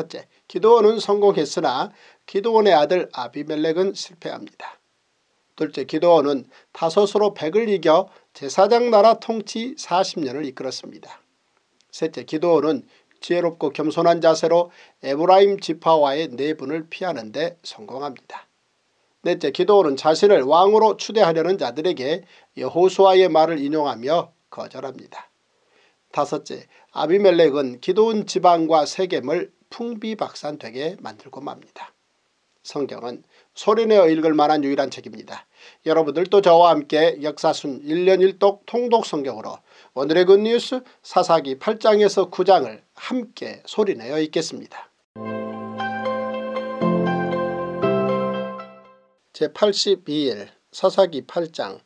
첫째, 기도원은 성공했으나 기도원의 아들 아비멜렉은 실패합니다. 둘째, 기도원은 다섯으로 백을 이겨 제사장 나라 통치 40년을 이끌었습니다. 셋째, 기도원은 지혜롭고 겸손한 자세로 에브라임 지파와의 내분을 피하는 데 성공합니다. 넷째, 기도원은 자신을 왕으로 추대하려는 자들에게 여호수아의 말을 인용하며 거절합니다. 다섯째, 아비멜렉은 기도원 지방과 세겜을 풍비박산 되게 만들고 맙니다. 성경은 소련에 읽을 만한 유일한 책입니다. 여러분들도 저와 함께 역사순 1년 1독 통독 성경으로 오늘의 굿뉴스 사사기 8장에서 9장을 함께 소리내어 읽겠습니다. 제82일 사사기 8장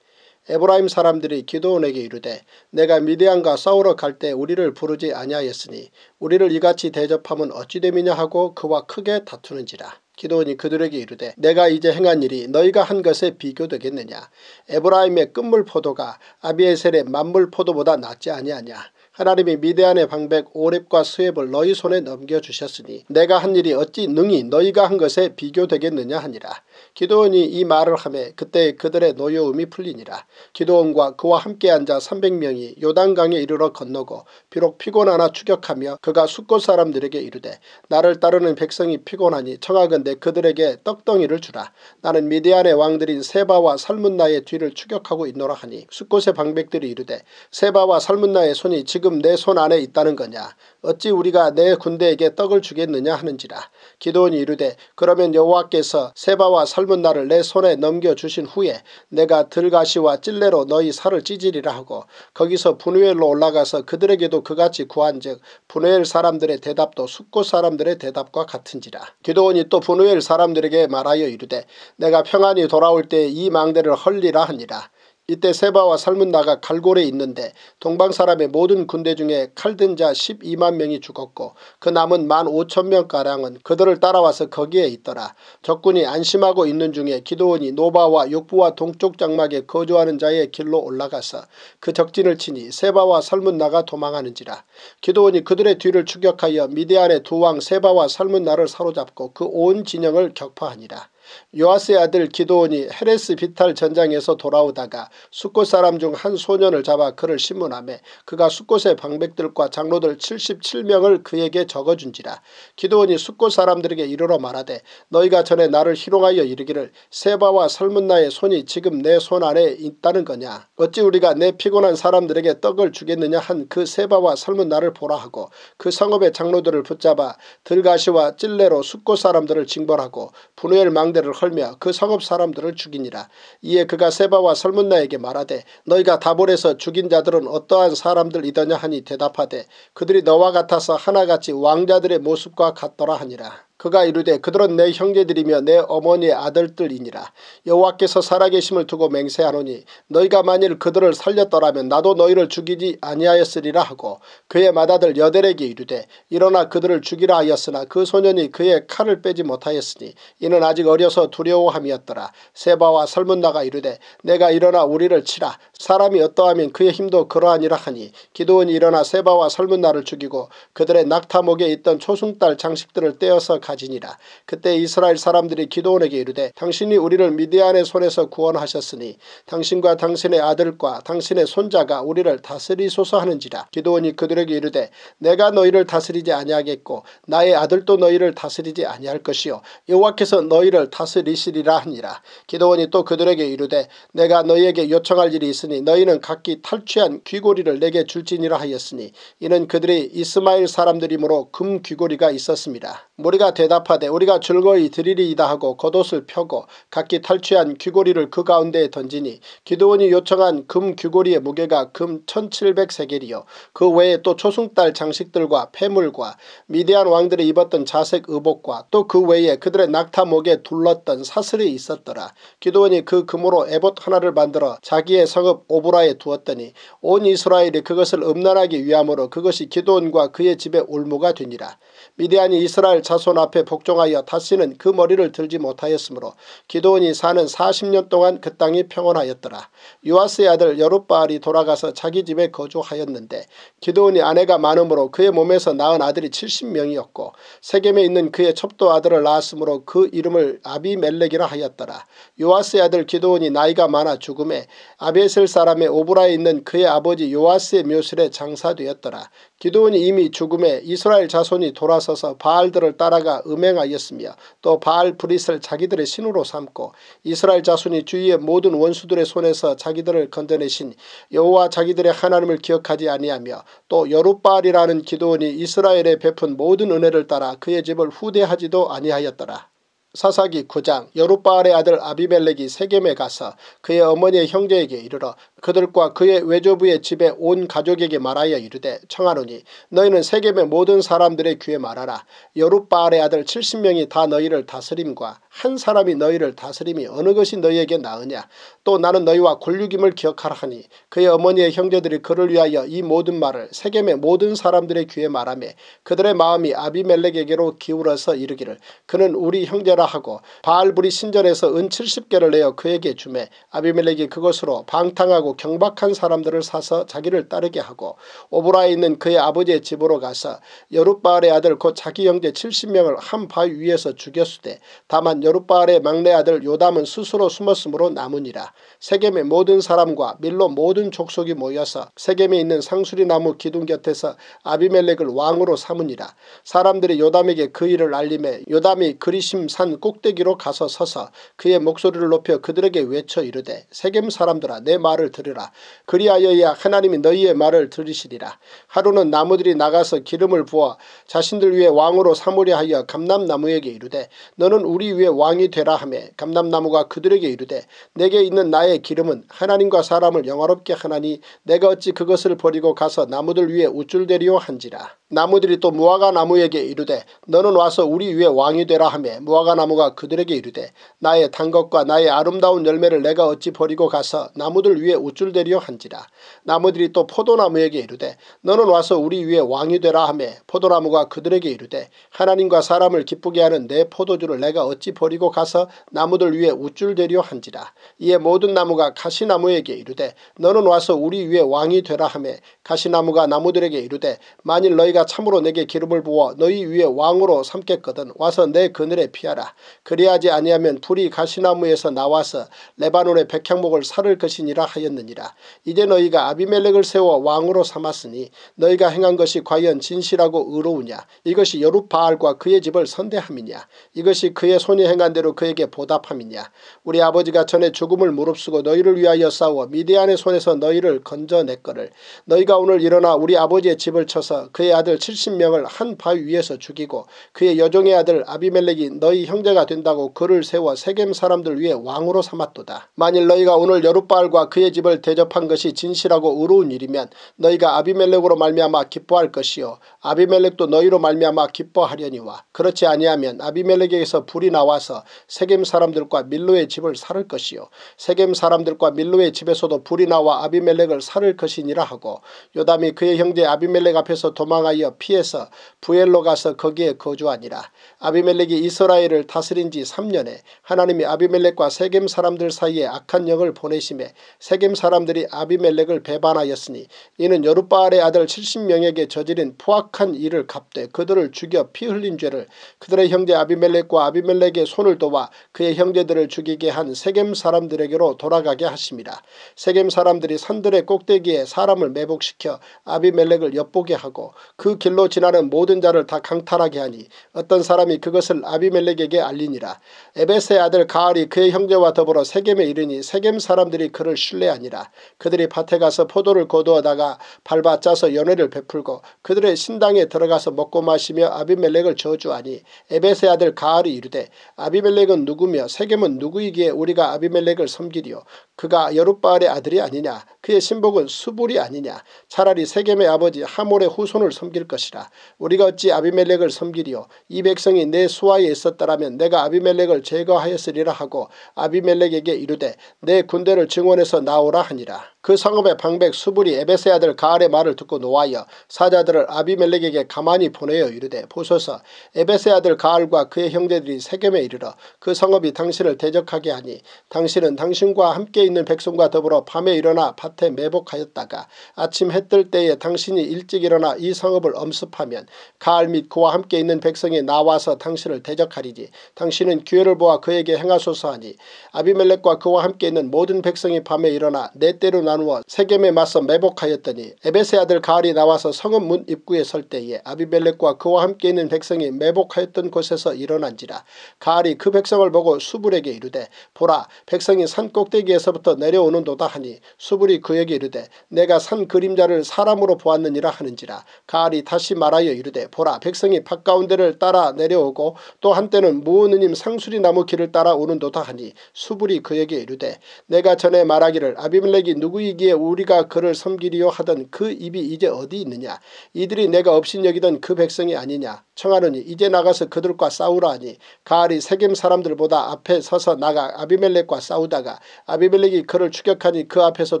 에브라임 사람들이 기도원에게 이르되 내가 미디안과 싸우러 갈 때 우리를 부르지 아니하였으니 우리를 이같이 대접하면 어찌 됨이냐 하고 그와 크게 다투는지라. 기도원이 그들에게 이르되 내가 이제 행한 일이 너희가 한 것에 비교되겠느냐. 에브라임의 끝물포도가 아비에셀의 만물포도보다 낫지 아니하냐. 하나님이 미대안의 방백 오랩과 스웹을 너희 손에 넘겨주셨으니 내가 한 일이 어찌 능히 너희가 한 것에 비교되겠느냐 하니라. 기도원이 이 말을 함에 그때 그들의 노여움이 풀리니라. 기도원과 그와 함께 앉아 300명이 요단강에 이르러 건너고 비록 피곤하나 추격하며 그가 숫꽃 사람들에게 이르되 나를 따르는 백성이 피곤하니 청하건대 그들에게 떡덩이를 주라. 나는 미디안의 왕들인 세바와 살문나의 뒤를 추격하고 있노라 하니 숫꽃의 방백들이 이르되 세바와 살문나의 손이 지금 내 손 안에 있다는 거냐 어찌 우리가 내 군대에게 떡을 주겠느냐 하는지라 기도원이 이르되 그러면 여호와께서 세바와 삶은 나를 내 손에 넘겨주신 후에 내가 들가시와 찔레로 너희 살을 찢으리라 하고 거기서 분우엘로 올라가서 그들에게도 그같이 구한즉 분우엘 사람들의 대답도 숙고 사람들의 대답과 같은지라 기도원이 또 분우엘 사람들에게 말하여 이르되 내가 평안히 돌아올 때 이 망대를 헐리라 하니라 이때 세바와 살문나가 갈골에 있는데 동방 사람의 모든 군대 중에 칼든 자 12만 명이 죽었고 그 남은 1만 5천 명가량은 그들을 따라와서 거기에 있더라. 적군이 안심하고 있는 중에 기도원이 노바와 욕부와 동쪽 장막에 거주하는 자의 길로 올라가서 그 적진을 치니 세바와 살문나가 도망하는지라. 기도원이 그들의 뒤를 추격하여 미디안의 두 왕 세바와 살문나를 사로잡고 그 온 진영을 격파하니라. 요아스의 아들 기도원이 헤레스 비탈 전장에서 돌아오다가 숫곳 사람 중 한 소년을 잡아 그를 신문함에 그가 숫곳의 방백들과 장로들 77명을 그에게 적어준지라 기도원이 숫곳 사람들에게 이르러 말하되 너희가 전에 나를 희롱하여 이르기를 세바와 설문나의 손이 지금 내 손 안에 있다는 거냐 어찌 우리가 내 피곤한 사람들에게 떡을 주겠느냐 한 그 세바와 설문나를 보라 하고 그 성읍의 장로들을 붙잡아 들가시와 찔레로 숫곳 사람들을 징벌하고 분우엘 망 양대를 헐며 그 성읍 사람들을 죽이니라. 이에 그가 세바와 설문나에게 말하되 너희가 다볼에서 죽인 자들은 어떠한 사람들이더냐 하니 대답하되 그들이 너와 같아서 하나같이 왕자들의 모습과 같더라 하니라. 그가 이르되 그들은 내 형제들이며 내 어머니의 아들들이니라. 여호와께서 살아계심을 두고 맹세하노니 너희가 만일 그들을 살렸더라면 나도 너희를 죽이지 아니하였으리라 하고 그의 맏아들 여델에게 이르되 일어나 그들을 죽이라 하였으나 그 소년이 그의 칼을 빼지 못하였으니 이는 아직 어려서 두려워함이었더라. 세바와 설문나가 이르되 내가 일어나 우리를 치라. 사람이 어떠하면 그의 힘도 그러하니라 하니 기도원이 일어나 세바와 설문나를 죽이고 그들의 낙타목에 있던 초승달 장식들을 떼어서 가 하지니라. 그때 이스라엘 사람들이 기도원에게 이르되 당신이 우리를 미디안의 손에서 구원하셨으니 당신과 당신의 아들과 당신의 손자가 우리를 다스리소서 하는지라. 기도원이 그들에게 이르되 내가 너희를 다스리지 아니하겠고 나의 아들도 너희를 다스리지 아니할 것이요 여호와께서 너희를 다스리시리라 하니라. 기도원이 또 그들에게 이르되 내가 너희에게 요청할 일이 있으니 너희는 각기 탈취한 귀고리를 내게 줄지니라 하였으니 이는 그들이 이스마엘 사람들이므로 금 귀고리가 있었습니다. 머리가 대답하되 우리가 즐거이 드리리이다 하고 겉옷을 펴고 각기 탈취한 귀고리를 그 가운데에 던지니 기도원이 요청한 금 귀고리의 무게가 금 1700세겔이요. 그 외에 또 초승달 장식들과 폐물과 미디안 왕들이 입었던 자색 의복과 또 그 외에 그들의 낙타 목에 둘렀던 사슬이 있었더라. 기도원이 그 금으로 에봇 하나를 만들어 자기의 성읍 오브라에 두었더니 온 이스라엘이 그것을 음란하기 위함으로 그것이 기도원과 그의 집에 올무가 되니라. 미디안이 이스라엘 자손 앞에 복종하여 다시는 그 머리를 들지 못하였으므로 기도원이 사는 40년 동안 그 땅이 평온하였더라. 유아스의 아들 여룻바알이 돌아가서 자기 집에 거주하였는데 기도원이 아내가 많으므로 그의 몸에서 낳은 아들이 70명이었고 세겜에 있는 그의 첩도 아들을 낳았으므로 그 이름을 아비멜렉이라 하였더라. 유아스의 아들 기도원이 나이가 많아 죽음에 아베셀 사람의 오브라에 있는 그의 아버지 요아스의 묘실에 장사되었더라. 기도원이 이미 죽음에 이스라엘 자손이 돌아서서 바알들을 따라가 음행하였으며 또 바알 브릿을 자기들의 신으로 삼고 이스라엘 자손이 주위의 모든 원수들의 손에서 자기들을 건져내신 여호와 자기들의 하나님을 기억하지 아니하며 또 여룻바알이라는 기도원이 이스라엘에 베푼 모든 은혜를 따라 그의 집을 후대하지도 아니하였더라. 사사기 9장 여룻바알의 아들 아비멜렉이 세겜에 가서 그의 어머니의 형제에게 이르러 그들과 그의 외조부의 집에 온 가족에게 말하여 이르되 청하노니 너희는 세겜의 모든 사람들의 귀에 말하라 여룻바알의 아들 70명이 다 너희를 다스림과 한 사람이 너희를 다스림이 어느 것이 너희에게 나으냐 또 나는 너희와 곤육임을 기억하라 하니 그의 어머니의 형제들이 그를 위하여 이 모든 말을 세겜의 모든 사람들의 귀에 말하며 그들의 마음이 아비멜렉에게로 기울어서 이르기를 그는 우리 형제라 내라 하고 바알불이 신전에서 은 70개를 내어 그에게 주매 아비멜렉이 그것으로 방탕하고 경박한 사람들을 사서 자기를 따르게 하고 오브라에 있는 그의 아버지의 집으로 가서 여룻바알의 아들 곧 자기 형제 70명을 한 바위 위에서 죽였으되 다만 여룻바알의 막내 아들 요담은 스스로 숨었으므로 남으니라 세겜의 모든 사람과 밀로 모든 족속이 모여서 세겜에 있는 상수리나무 기둥 곁에서 아비멜렉을 왕으로 삼으니라 사람들이 요담에게 그 일을 알림해 요담이 그리심산 산 꼭대기로 가서 서서 그의 목소리를 높여 그들에게 외쳐 이르되 세겜 사람들아 내 말을 들으라 그리하여야 하나님이 너희의 말을 들으시리라 하루는 나무들이 나가서 기름을 부어 자신들 위에 왕으로 삼으려 하여 감람나무에게 이르되 너는 우리 위에 왕이 되라 하며 감람나무가 그들에게 이르되 내게 있는 나의 기름은 하나님과 사람을 영화롭게 하나니 내가 어찌 그것을 버리고 가서 나무들 위에 우쭐대리오 한지라 나무들이 또 무화과 나무에게 이르되 너는 와서 우리 위에 왕이 되라 하며 무화과 나무가 그들에게 이르되 나의 단 것과 나의 아름다운 열매를 내가 어찌 버리고 가서 나무들 위에 우쭐대려 한지라 나무들이 또 포도나무에게 이르되 너는 와서 우리 위에 왕이 되라 하며 포도나무가 그들에게 이르되 하나님과 사람을 기쁘게 하는 내 포도주를 내가 어찌 버리고 가서 나무들 위에 우쭐대려 한지라 이에 모든 나무가 가시나무에게 이르되 너는 와서 우리 위에 왕이 되라 하며 가시나무가 나무들에게 이르되 만일 너희가 내가 참으로 내게 기름을 부어 너희 위에 왕으로 삼겠거든 와서 내 그늘에 피하라. 그리하지 아니하면 불이 가시나무에서 나와서 레바논의 백향목을 살을 것이니라 하였느니라. 이제 너희가 아비멜렉을 세워 왕으로 삼았으니 너희가 행한 것이 과연 진실하고 의로우냐. 이것이 여룻바알과 그의 집을 선대함이냐. 이것이 그의 손이 행한 대로 그에게 보답함이냐. 우리 아버지가 전에 죽음을 무릅쓰고 너희를 위하여 싸워 미디안의 손에서 너희를 건져냈거를 너희가 오늘 일어나 우리 아버지의 집을 쳐서 그의 아들 아들 70명을 한 바위 위에서 죽이고 그의 여종의 아들 아비멜렉이 너희 형제가 된다고 그를 세워 세겜 사람들 위해 왕으로 삼았도다. 만일 너희가 오늘 여룻발과 그의 집을 대접한 것이 진실하고 의로운 일이면 너희가 아비멜렉으로 말미암아 기뻐할 것이요 아비멜렉도 너희로 말미암아 기뻐하려니와 그렇지 아니하면 아비멜렉에게서 불이 나와서 세겜 사람들과 밀로의 집을 살을 것이요 세겜 사람들과 밀로의 집에서도 불이 나와 아비멜렉을 살을 것이니라 하고 요담이 그의 형제 아비멜렉 앞에서 도망하여 대하여 피해서 부엘로 가서 거기에 거주하니라. 아비멜렉이 이스라엘을 다스린 지 3년에 하나님이 아비멜렉과 세겜 사람들 사이에 악한 영을 보내심에 세겜 사람들이 아비멜렉을 배반하였으니 이는 여룻바알의 아들 70명에게 저지른 포악한 일을 갚되 그들을 죽여 피 흘린 죄를 그들의 형제 아비멜렉과 아비멜렉의 손을 도와 그의 형제들을 죽이게 한 세겜 사람들에게로 돌아가게 하십니다. 세겜 사람들이 산들의 꼭대기에 사람을 매복시켜 아비멜렉을 엿보게 하고 그 길로 지나는 모든 자를 다 강탈하게 하니 어떤 사람이 그것을 아비멜렉에게 알리니라. 에베스의 아들 가을이 그의 형제와 더불어 세겜에 이르니 세겜 사람들이 그를 신뢰하니라. 그들이 밭에 가서 포도를 거두어다가 밟아 짜서 연회를 베풀고 그들의 신당에 들어가서 먹고 마시며 아비멜렉을 저주하니 에베스의 아들 가을이 이르되 아비멜렉은 누구며 세겜은 누구이기에 우리가 아비멜렉을 섬기리요. 그가 여룻바알의 아들이 아니냐. 그의 신복은 수불이 아니냐. 차라리 세겜의 아버지 하몰의 후손을 섬기 섬길 것이라. 우리가 어찌 아비멜렉을 섬기리요. 이 백성이 내 수하에 있었다라면 내가 아비멜렉을 제거하였으리라 하고 아비멜렉에게 이르되 내 군대를 증원해서 나오라 하니라. 그 성읍의 방백 수불이 에베세 아들 가을의 말을 듣고 노하여 사자들을 아비멜렉에게 가만히 보내어 이르되 보소서 에베세 아들 가을과 그의 형제들이 세겜에 이르러 그 성읍이 당신을 대적하게 하니 당신은 당신과 함께 있는 백성과 더불어 밤에 일어나 밭에 매복하였다가 아침 해 뜰 때에 당신이 일찍 일어나 이 성읍을 율법을 엄습하면 가알 및 그와 함께 있는 백성이 나와서 당신을 대적하리니 당신은 기회를 보아 그에게 행하소서하니 아비멜렉과 그와 함께 있는 모든 백성이 밤에 일어나 넷대로 나누어 세겜에 맞서 매복하였더니 에베세 아들 가을이 나와서 성읍 문 입구에 설 때에 아비멜렉과 그와 함께 있는 백성이 매복하였던 곳에서 일어난지라 가을이그 백성을 보고 수불에게 이르되 보라 백성이 산 꼭대기에서부터 내려오는도다 하니 수불이 그에게 이르되 내가 산 그림자를 사람으로 보았느니라 하는지라 가을이 말이 다시 말하여 이르되 보라 백성이 밭가운데를 따라 내려오고 또 한때는 무느님 상수리 나무 길을 따라 오는도다 하니 수불이 그에게 이르되 내가 전에 말하기를 아비멜렉이 누구이기에 우리가 그를 섬기리요 하던 그 입이 이제 어디 있느냐 이들이 내가 없신여기던그 백성이 아니냐 청하느니 이제 나가서 그들과 싸우라 하니 가알이 세겜 사람들보다 앞에 서서 나가 아비멜렉과 싸우다가 아비멜렉이 그를 추격하니 그 앞에서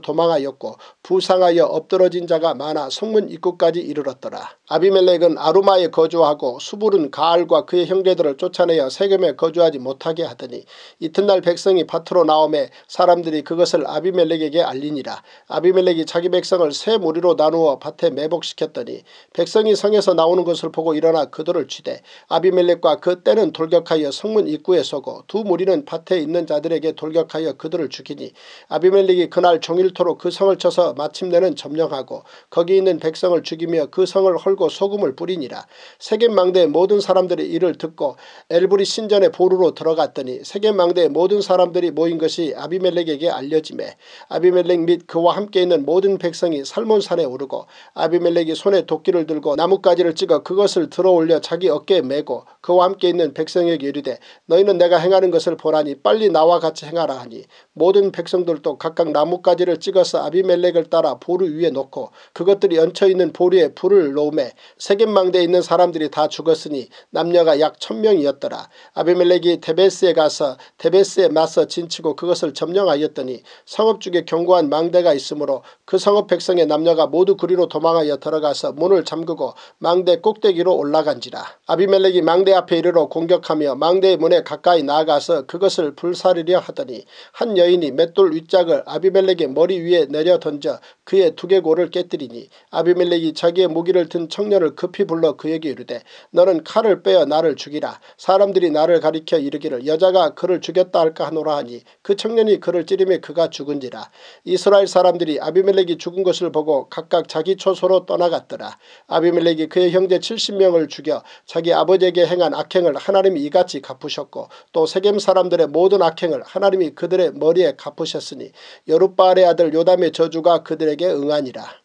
도망하였고 부상하여 엎드러진 자가 많아 성문 입구까지 이르렀더라. 아비멜렉은 아루마에 거주하고 수불은 가알과 그의 형제들을 쫓아내어 세겜에 거주하지 못하게 하더니 이튿날 백성이 밭으로 나오매 사람들이 그것을 아비멜렉에게 알리니라. 아비멜렉이 자기 백성을 세 무리로 나누어 밭에 매복시켰더니 백성이 성에서 나오는 것을 보고 일어나 그들을 치되 아비멜렉과 그 때는 돌격하여 성문 입구에 서고 두 무리는 밭에 있는 자들에게 돌격하여 그들을 죽이니 아비멜렉이 그날 종일토록 그 성을 쳐서 마침내는 점령하고 거기 있는 백성을 죽이며 그 성을 돌을 헐고 소금을 뿌리니라. 세겜망대의 모든 사람들이 이를 듣고 엘브리 신전의 보루로 들어갔더니 세겜망대의 모든 사람들이 모인 것이 아비멜렉에게 알려지매 아비멜렉 및 그와 함께 있는 모든 백성이 살몬산에 오르고 아비멜렉이 손에 도끼를 들고 나뭇가지를 찍어 그것을 들어올려 자기 어깨에 메고 그와 함께 있는 백성에게 이르되 너희는 내가 행하는 것을 보라니 빨리 나와 같이 행하라 하니 모든 백성들도 각각 나뭇가지를 찍어서 아비멜렉을 따라 보루 위에 놓고 그것들이 얹혀있는 보루에 불을 놓고 로움에 세겜망대에 있는 사람들이 다 죽었으니 남녀가 약 천명이었더라. 아비멜렉이 데베스에 가서 데베스에 맞서 진치고 그것을 점령하였더니 성읍 중에 견고한 망대가 있으므로 그 성읍 백성의 남녀가 모두 그리로 도망하여 들어가서 문을 잠그고 망대 꼭대기로 올라간지라. 아비멜렉이 망대 앞에 이르러 공격하며 망대의 문에 가까이 나아가서 그것을 불사르려 하더니 한 여인이 맷돌 윗짝을 아비멜렉의 머리 위에 내려 던져 그의 두개골을 깨뜨리니 아비멜렉이 자기의 무기를 칼을 든 청년을 급히 불러 그에게 이르되 너는 칼을 빼어 나를 죽이라 사람들이 나를 가리켜 이르기를 여자가 그를 죽였다 할까 하노라 하니 그 청년이 그를 찌르며 그가 죽은지라 이스라엘 사람들이 아비멜렉이 죽은 것을 보고 각각 자기 초소로 떠나갔더라 아비멜렉이 그의 형제 70명을 죽여 자기 아버지에게 행한 악행을 하나님이 이같이 갚으셨고 또 세겜 사람들의 모든 악행을 하나님이 그들의 머리에 갚으셨으니 여룻바알의 아들 요담의 저주가 그들에게 응하니라.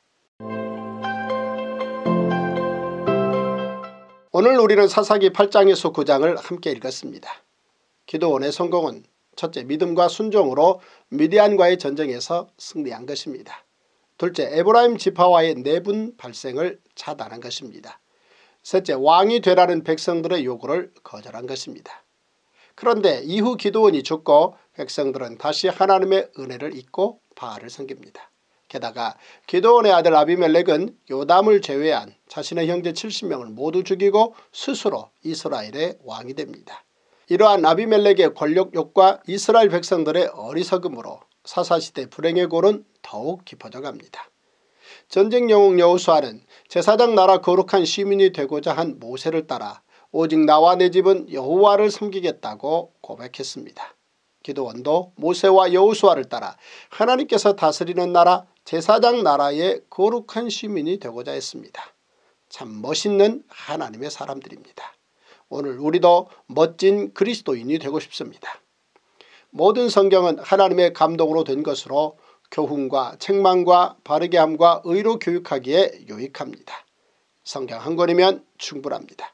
오늘 우리는 사사기 8장에서 9장을 함께 읽었습니다. 기도원의 성공은 첫째 믿음과 순종으로 미디안과의 전쟁에서 승리한 것입니다. 둘째 에브라임 지파와의 내분 발생을 차단한 것입니다. 셋째 왕이 되라는 백성들의 요구를 거절한 것입니다. 그런데 이후 기도원이 죽고 백성들은 다시 하나님의 은혜를 잊고 바알을 섬깁니다. 게다가 기도원의 아들 아비멜렉은 요담을 제외한 자신의 형제 70명을 모두 죽이고 스스로 이스라엘의 왕이 됩니다. 이러한 아비멜렉의 권력욕과 이스라엘 백성들의 어리석음으로 사사시대 불행의 골은 더욱 깊어져 갑니다. 전쟁 영웅 여우수아는 제사장 나라 거룩한 시민이 되고자 한 모세를 따라 오직 나와 내 집은 여호와를 섬기겠다고 고백했습니다. 기도원도 모세와 여우수아를 따라 하나님께서 다스리는 나라 제사장 나라의 거룩한 시민이 되고자 했습니다. 참 멋있는 하나님의 사람들입니다. 오늘 우리도 멋진 그리스도인이 되고 싶습니다. 모든 성경은 하나님의 감동으로 된 것으로 교훈과 책망과 바르게함과 의로 교육하기에 유익합니다. 성경 한 권이면 충분합니다.